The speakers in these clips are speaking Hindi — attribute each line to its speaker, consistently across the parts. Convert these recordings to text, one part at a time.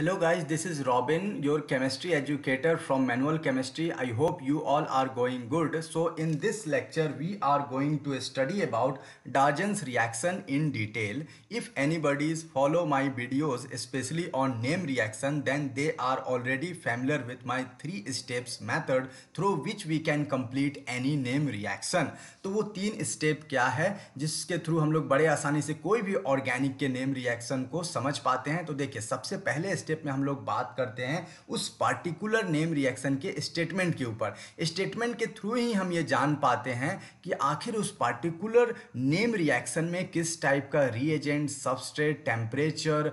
Speaker 1: Hello guys, this is Robin, your chemistry educator from Manual Chemistry. I hope you all are going good. So in this lecture, we are going to study about Dargen's reaction in detail. If anybody follow my videos, especially on name reaction, then they are already familiar with my three steps method through which we can complete any name reaction. तो वो तीन step क्या है जिसके through हम लोग बड़े आसानी से कोई भी organic के name reaction को समझ पाते हैं तो देखिए सबसे पहले स्टेप स्टेप में हम लोग बात करते हैं उस पार्टिकुलर नेम रिएक्शन के स्टेटमेंट के ऊपर स्टेटमेंट के थ्रू ही हम ये जान पाते हैं कि आखिर उस पार्टिकुलर नेम रिएक्शन में किस टाइप का रिएजेंट सबस्ट्रेट टेम्परेचर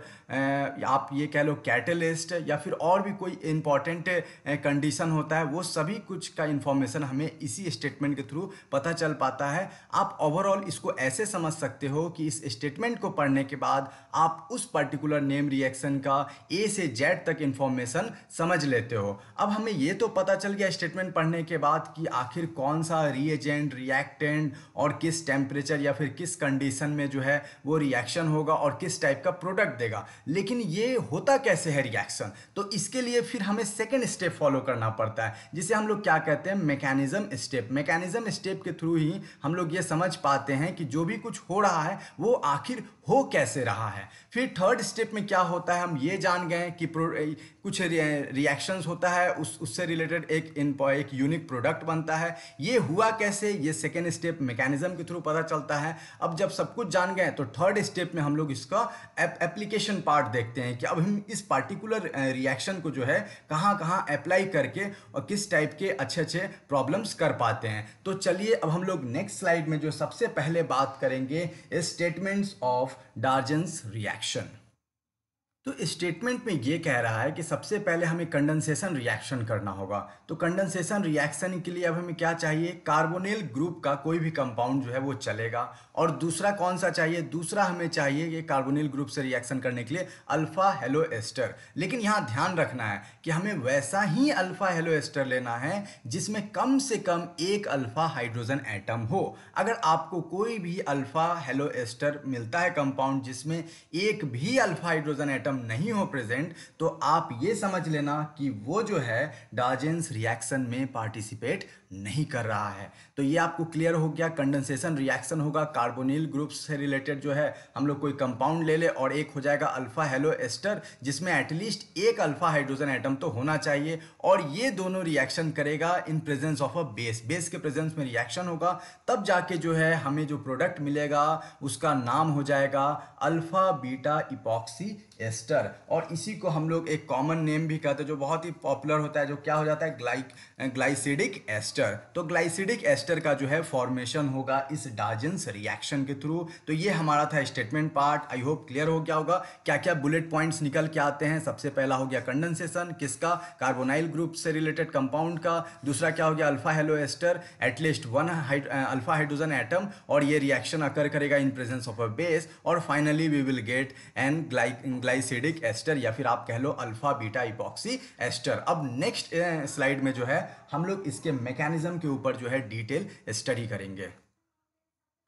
Speaker 1: आप ये कह लो कैटलिस्ट या फिर और भी कोई इंपॉर्टेंट कंडीशन होता है वो सभी कुछ का इंफॉर्मेशन हमें इसी स्टेटमेंट के थ्रू पता चल पाता है आप ओवरऑल इसको ऐसे समझ सकते हो कि इस स्टेटमेंट को पढ़ने के बाद आप उस पर्टिकुलर नेम रिएक्शन का ए से जेड तक इन्फॉर्मेशन समझ लेते हो अब हमें ये तो पता चल गया स्टेटमेंट पढ़ने के बाद कि आखिर कौन सा रिएजेंट रिएक्टेंट और किस टेम्परेचर या फिर किस कंडीशन में जो है वो रिएक्शन होगा और किस टाइप का प्रोडक्ट देगा लेकिन ये होता कैसे है रिएक्शन तो इसके लिए फिर हमें सेकेंड स्टेप फॉलो करना पड़ता है जिसे हम लोग क्या कहते हैं मैकेनिज्म स्टेप मैकेनिज्म स्टेप के थ्रू ही हम लोग ये समझ पाते हैं कि जो भी कुछ हो रहा है वो आखिर हो कैसे रहा है फिर थर्ड स्टेप में क्या होता है हम ये जान गए हैं कि कुछ रिएक्शंस होता है उस उससे रिलेटेड एक इन एक यूनिक प्रोडक्ट बनता है ये हुआ कैसे ये सेकेंड स्टेप मैकेनिज्म के थ्रू पता चलता है अब जब सब कुछ जान गए तो थर्ड स्टेप में हम लोग इसका एप्लीकेशन पार्ट देखते हैं कि अब हम इस पार्टिकुलर रिएक्शन को जो है कहाँ कहाँ अप्लाई करके और किस टाइप के अच्छे अच्छे प्रॉब्लम्स कर पाते हैं तो चलिए अब हम लोग नेक्स्ट स्लाइड में जो सबसे पहले बात करेंगे स्टेटमेंट्स ऑफ डार्जेंस रिएक्शन तो स्टेटमेंट में ये कह रहा है कि सबसे पहले हमें कंडेंसेशन रिएक्शन करना होगा तो कंडेंसेशन रिएक्शन के लिए अब हमें क्या चाहिए कार्बोनिल ग्रुप का कोई भी कंपाउंड जो है वो चलेगा और दूसरा कौन सा चाहिए दूसरा हमें चाहिए ये कार्बोनिल ग्रुप से रिएक्शन करने के लिए अल्फ़ा हेलो एस्टर लेकिन यहाँ ध्यान रखना है कि हमें वैसा ही अल्फ़ा हेलो एस्टर लेना है जिसमें कम से कम एक अल्फ़ा हाइड्रोजन एटम हो अगर आपको कोई भी अल्फ़ा हेलो एस्टर मिलता है कंपाउंड जिसमें एक भी अल्फ़ा हाइड्रोजन एटम आइटम नहीं हो प्रेजेंट तो आप ये समझ लेना कि वो जो है डाजेंस रिएक्शन में पार्टिसिपेट नहीं कर रहा है तो ये आपको क्लियर हो गया कंडेंसेशन रिएक्शन होगा कार्बोनिल ग्रुप से रिलेटेड जो है हम लोग कोई कंपाउंड ले ले और एक हो जाएगा अल्फा हेलो एस्टर जिसमें एटलीस्ट एक अल्फा हाइड्रोजन एटम तो होना चाहिए और ये दोनों रिएक्शन करेगा in presence of a base base के प्रेजेंस में रिएक्शन होगा तब जाके जो है हमें जो प्रोडक्ट मिलेगा उसका नाम हो जाएगा अल्फा बीटा इपॉक्सी एस्टर और इसी को हम लोग एक कॉमन नेम भी कहते हैं जो बहुत ही पॉपुलर होता है जो क्या हो जाता है ग्लाइक ग्लाइसिडिक एस्टर तो ग्लाइसिडिक एस्टर का जो है फॉर्मेशन होगा इस डाजेंस रिएक्शन के थ्रू तो ये हमारा था statement part I hope clear हो गया होगा क्या क्या बुलेट पॉइंट्स निकल के आते हैं सबसे पहला हो गया कंडेंसेशन किसका कार्बोनाइल ग्रुप से रिलेटेड कंपाउंड का दूसरा क्या हो गया alpha halo ester at least one alpha hydrogen atom और ये रिएक्शन अकर करेगा in presence of a base और finally we will get an glyc glycidic ester या फिर आप कह लो अल्फा बीटा इपॉक्सी एस्टर अब नेक्स्ट स्लाइड में जो है हम लोग इसके मैकेनिज्म के ऊपर जो है डिटेल स्टडी करेंगे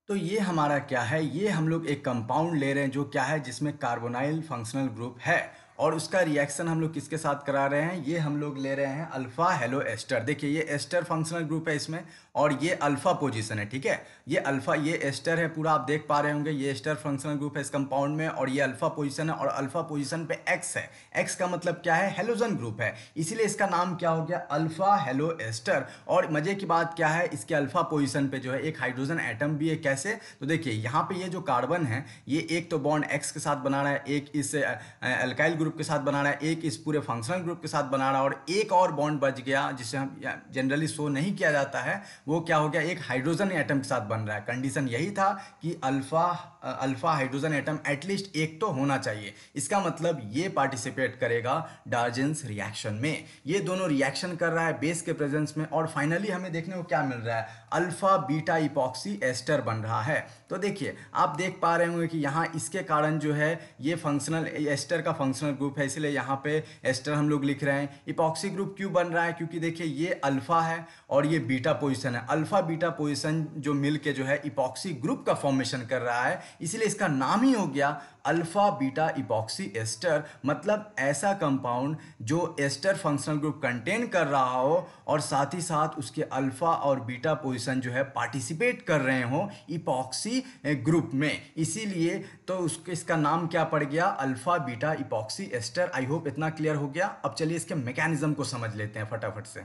Speaker 1: तो ये हमारा क्या है ये हम लोग एक कंपाउंड ले रहे हैं जो क्या है जिसमें कार्बोनाइल फंक्शनल ग्रुप है और उसका रिएक्शन हम लोग किसके साथ करा रहे हैं ये हम लोग ले रहे हैं अल्फ़ा हेलो एस्टर देखिए ये एस्टर फंक्शनल ग्रुप है इसमें और ये अल्फ़ा पोजीशन है ठीक है ये अल्फ़ा ये एस्टर है पूरा आप देख पा रहे होंगे ये एस्टर फंक्शनल ग्रुप है इस कंपाउंड में और ये अल्फ़ा पोजीशन है और अल्फ़ा पोजिशन पे एक्स है एक्स का मतलब क्या है हेलोजन ग्रुप है इसीलिए इसका नाम क्या हो गया अल्फ़ा हेलो एस्टर और मज़े की बात क्या है इसके अल्फ़ा पोजिशन पर जो है एक हाइड्रोजन एटम भी है कैसे तो देखिए यहाँ पर ये जो कार्बन है ये एक तो बॉन्ड एक्स के साथ बना रहा है एक इस अल्काइल ग्रुप ग्रुप के साथ बना रहा है एक इस पूरे फंक्शनल ग्रुप के साथ बना रहा है और एक और बॉन्ड बच गया जिसे हम जनरली शो नहीं किया जाता है वो क्या हो गया एक हाइड्रोजन एटम के साथ बन रहा है कंडीशन यही था कि alpha alpha hydrogen atom at least एक तो होना चाहिए इसका मतलब ये पार्टिसिपेट करेगा डार्जेंस रिएक्शन में ये दोनों रिएक्शन कर रहा है बेस के प्रेजेंस में और फाइनली हमें देखने को क्या मिल रहा है अल्फा बीटा इपॉक्सी एस्टर बन रहा है तो देखिए आप देख पा रहे होंगे कि यहाँ इसके कारण जो है ये फंक्शनल एस्टर का फंक्शनल ग्रुप है इसलिए यहाँ पे एस्टर हम लोग लिख रहे हैं इपॉक्सी ग्रुप क्यों बन रहा है क्योंकि देखिए ये अल्फ़ा है और ये बीटा पोजिशन है अल्फ़ा बीटा पोजिशन जो मिल जो है इपॉक्सी ग्रुप का फॉर्मेशन कर रहा है इसलिए इसका नाम ही हो गया अल्फा बीटा इपॉक्सी एस्टर मतलब ऐसा कंपाउंड जो एस्टर फंक्शनल ग्रुप कंटेन कर रहा हो और साथ ही साथ उसके अल्फा और बीटा पोजीशन जो है पार्टिसिपेट कर रहे हो इपॉक्सी ग्रुप में इसीलिए तो उसके इसका नाम क्या पड़ गया alpha beta epoxy ester I hope इतना क्लियर हो गया अब चलिए इसके मैकेनिज्म को समझ लेते हैं फटाफट से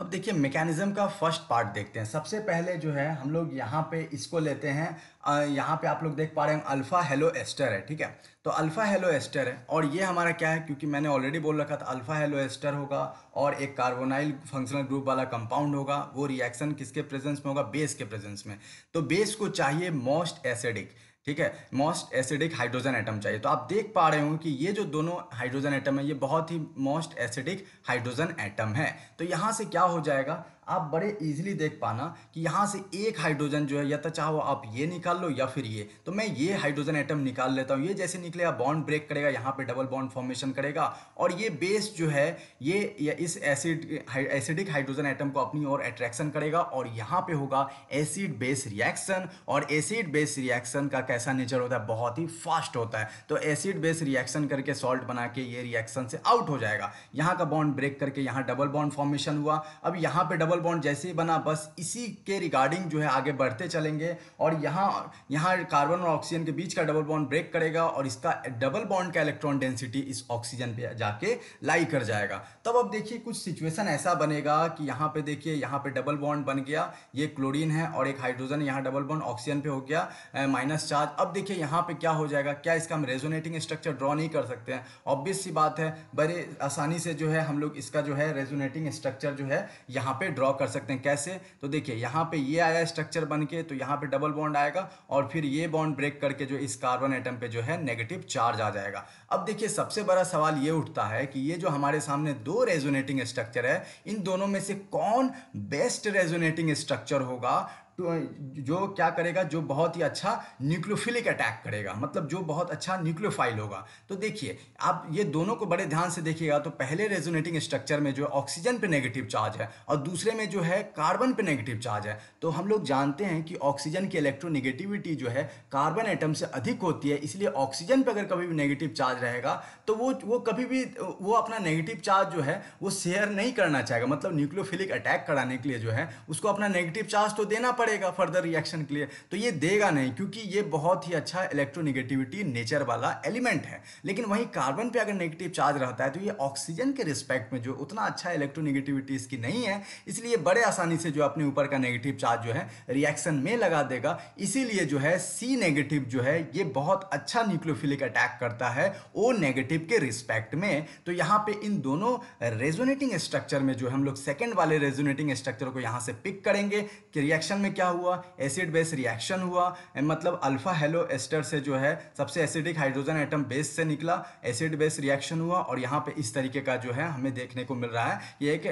Speaker 1: अब देखिए मैकेनिज़्म का फर्स्ट पार्ट देखते हैं सबसे पहले जो है हम लोग यहाँ पे इसको लेते हैं यहाँ पे आप लोग देख पा रहे हैं अल्फ़ा हेलो एस्टर है ठीक है तो अल्फ़ा हेलो एस्टर है और ये हमारा क्या है क्योंकि मैंने ऑलरेडी बोल रखा था अल्फ़ा हेलो एस्टर होगा और एक कार्बोनाइल फंक्शनल ग्रुप वाला कंपाउंड होगा वो रिएक्शन किसके प्रेजेंस में होगा बेस के प्रेजेंस में तो बेस को चाहिए मोस्ट एसिडिक ठीक है मोस्ट एसिडिक हाइड्रोजन एटम चाहिए तो आप देख पा रहे हो कि ये जो दोनों हाइड्रोजन एटम है ये बहुत ही मोस्ट एसिडिक हाइड्रोजन एटम है तो यहां से क्या हो जाएगा आप बड़े इजीली देख पाना कि यहाँ से एक हाइड्रोजन जो है या तो चाहो आप ये निकाल लो या फिर ये तो मैं ये हाइड्रोजन एटम निकाल लेता हूँ ये जैसे निकलेगा बॉन्ड ब्रेक करेगा यहाँ पे डबल बॉन्ड फॉर्मेशन करेगा और ये बेस जो है ये या इस एसिड एसिडिक हाइड्रोजन आइटम को अपनी ओर अट्रैक्शन करेगा और यहाँ पर होगा एसिड बेस रिएक्शन और एसिड बेस रिएक्शन का कैसा नेचर होता है बहुत ही फास्ट होता है तो एसिड बेस रिएक्शन करके सॉल्ट बना के ये रिएक्शन से आउट हो जाएगा यहाँ का बॉन्ड ब्रेक करके यहाँ डबल बॉन्ड फॉर्मेशन हुआ अब यहाँ पर डबल डबल बॉन्ड जैसे ही बना बस इसी के रिगार्डिंग जो है आगे बढ़ते चलेंगे और यहाँ यहाँ कार्बन और ऑक्सीजन के बीच का डबल बॉन्ड ब्रेक करेगा और इसका डबल बॉन्ड का इलेक्ट्रॉन डेंसिटी इस ऑक्सीजन पे जाके लाई कर जाएगा तब अब देखिए कुछ सिचुएशन ऐसा बनेगा कि यहाँ पे देखिए यहाँ पे डबल बॉन्ड बन गया ये क्लोरीन है और एक हाइड्रोजन यहाँ डबल बॉन्ड ऑक्सीजन पे हो गया माइनस चार्ज अब देखिए यहाँ पे क्या हो जाएगा क्या इसका हम रेजोनेटिंग स्ट्रक्चर ड्रॉ नहीं कर सकते हैं ऑब्वियस सी बात है बड़े आसानी से जो है हम लोग इसका जो है रेजोनेटिंग स्ट्रक्चर जो है यहाँ पे ड्रॉ ड्रॉ कर सकते हैं कैसे तो देखिए यहाँ पे ये आया स्ट्रक्चर बन के तो यहाँ पे डबल बॉन्ड आएगा और फिर ये बॉन्ड ब्रेक करके जो इस कार्बन एटम पे जो है नेगेटिव चार्ज आ जाएगा अब देखिए सबसे बड़ा सवाल ये उठता है कि ये जो हमारे सामने दो रेजोनेटिंग स्ट्रक्चर है इन दोनों में से कौन बेस्ट रेजोनेटिंग स्ट्रक्चर होगा तो, जो क्या करेगा जो बहुत ही अच्छा न्यूक्लियोफिलिक अटैक करेगा मतलब जो बहुत अच्छा न्यूक्लियोफाइल होगा तो देखिए आप ये दोनों को बड़े ध्यान से देखिएगा तो पहले रेजोनेटिंग स्ट्रक्चर में जो ऑक्सीजन पे नेगेटिव चार्ज है और दूसरे में जो है कार्बन पे नेगेटिव चार्ज है तो हम लोग जानते हैं कि ऑक्सीजन की इलेक्ट्रोनिगेटिविटी जो है कार्बन एटम से अधिक होती है इसलिए ऑक्सीजन पर अगर कभी भी नेगेटिव चार्ज रहेगा तो वो वो कभी भी वो अपना नेगेटिव चार्ज जो है वो शेयर नहीं करना चाहेगा मतलब न्यूक्लियोफिलिक अटैक कराने के लिए जो है उसको अपना नेगेटिव चार्ज तो देना पड़ेगा पड़ेगा फर्दर रिएक्शन के लिए तो ये देगा नहीं क्योंकि ये बहुत ही अच्छा इलेक्ट्रोनिगेटिविटी नेचर वाला एलिमेंट है लेकिन वहीं कार्बन पे अगर नेगेटिव चार्ज रहता है तो ये ऑक्सीजन के रिस्पेक्ट में जो उतना अच्छा इलेक्ट्रोनिगेटिविटी इसकी नहीं है इसलिए बड़े आसानी से जो अपने ऊपर का नेगेटिव चार्ज जो है रिएक्शन में लगा देगा इसीलिए जो है सी नेगेटिव जो है ये बहुत अच्छा न्यूक्लोफिलिक अटैक करता है ओ नेगेटिव के रिस्पेक्ट में तो यहाँ पे इन दोनों रेजोनेटिंग स्ट्रक्चर में जो हम लोग सेकेंड वाले रेजोनेटिंग स्ट्रक्चर को यहाँ से पिक करेंगे कि रिएक्शन में क्या हुआ एसिड बेस रिएक्शन हुआ मतलब अल्फा हेलो एस्टर से जो है सबसे एसिडिक हाइड्रोजन एटम बेस से निकला एसिड बेस रिएक्शन हुआ और यहाँ पे इस तरीके का जो है हमें देखने को मिल रहा है ये एक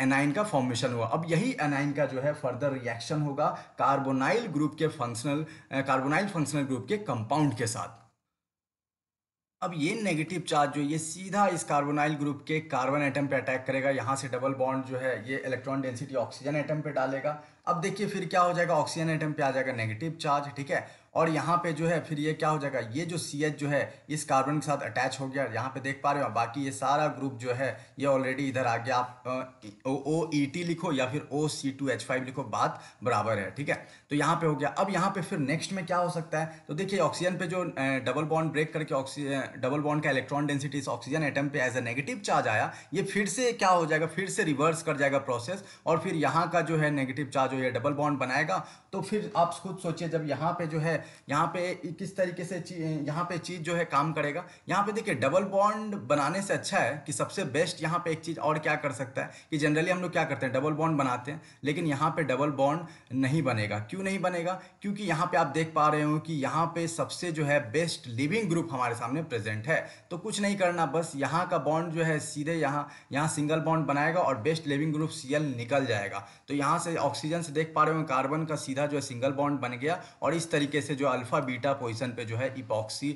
Speaker 1: एनाइन का फॉर्मेशन हुआ अब यही एनाइन का जो है फर्दर रिएक्शन होगा कार्बोनाइल ग्रुप के फंक्शनल कार्बोनाइल फंक्शनल ग्रुप के कंपाउंड के साथ अब ये नेगेटिव चार्ज जो ये सीधा इस कार्बोनाइल ग्रुप के कार्बन एटम पे अटैक करेगा यहाँ से डबल बॉन्ड जो है ये इलेक्ट्रॉन डेंसिटी ऑक्सीजन एटम पे डालेगा अब देखिए फिर क्या हो जाएगा ऑक्सीजन आइटम पे आ जाएगा नेगेटिव चार्ज ठीक है और यहाँ पे जो है फिर ये क्या हो जाएगा ये जो सी जो है इस कार्बन के साथ अटैच हो गया यहाँ पे देख पा रहे हो बाकी ये सारा ग्रुप जो है ये ऑलरेडी इधर आ गया आप ओ ई टी e लिखो या फिर O C two H five लिखो बात बराबर है ठीक है तो यहाँ पे हो गया अब यहाँ पे फिर नेक्स्ट में क्या हो सकता है तो देखिए ऑक्सीजन पे जो डबल बॉन्ड ब्रेक करके ऑक्सीजन डबल बॉन्ड का इलेक्ट्रॉन डेंसिटी इस ऑक्सीजन एटम पे एज ए नेगेटिव चार्ज आया ये फिर से क्या हो जाएगा फिर से रिवर्स कर जाएगा प्रोसेस और फिर यहाँ का जो है नेगेटिव चार्ज तो ये डबल बॉन्ड बनाएगा तो फिर आप खुद सोचिए जब यहाँ पे जो है यहाँ पे किस तरीके से यहाँ पे चीज़ जो है काम करेगा यहाँ पे देखिए डबल बॉन्ड बनाने से अच्छा है कि सबसे बेस्ट यहाँ पे एक चीज़ और क्या कर सकता है कि जनरली हम लोग क्या करते हैं डबल बॉन्ड बनाते हैं लेकिन यहाँ पे डबल बॉन्ड नहीं बनेगा क्यों नहीं बनेगा क्योंकि यहाँ पे आप देख पा रहे हो कि यहाँ पे सबसे जो है बेस्ट लिविंग ग्रुप हमारे सामने प्रेजेंट है तो कुछ नहीं करना बस यहाँ का बॉन्ड जो है सीधे यहाँ यहाँ सिंगल बॉन्ड बनाएगा और बेस्ट लिविंग ग्रुप सी निकल जाएगा तो यहाँ से ऑक्सीजन से देख पा रहे हो कार्बन का सीधा जो है सिंगल बॉन्ड बन गया और इस तरीके से जो अल्फा बीटा पोजिशन पे जो है इपॉक्सी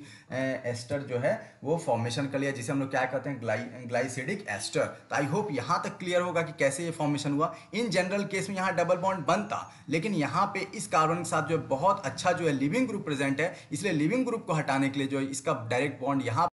Speaker 1: एस्टर जो है वो फॉर्मेशन कर लिया जिसे हम लोग क्या कहते हैं ग्लाई ग्लाइसिडिक एस्टर तो आई होप यहाँ तक क्लियर होगा कि कैसे ये फॉर्मेशन हुआ इन जनरल केस में यहाँ डबल बॉन्ड बनता लेकिन यहाँ पे इस कार्बन के साथ जो बहुत अच्छा जो है लिविंग ग्रुप प्रेजेंट है इसलिए लिविंग ग्रुप को हटाने के लिए जो इसका डायरेक्ट बॉन्ड यहाँ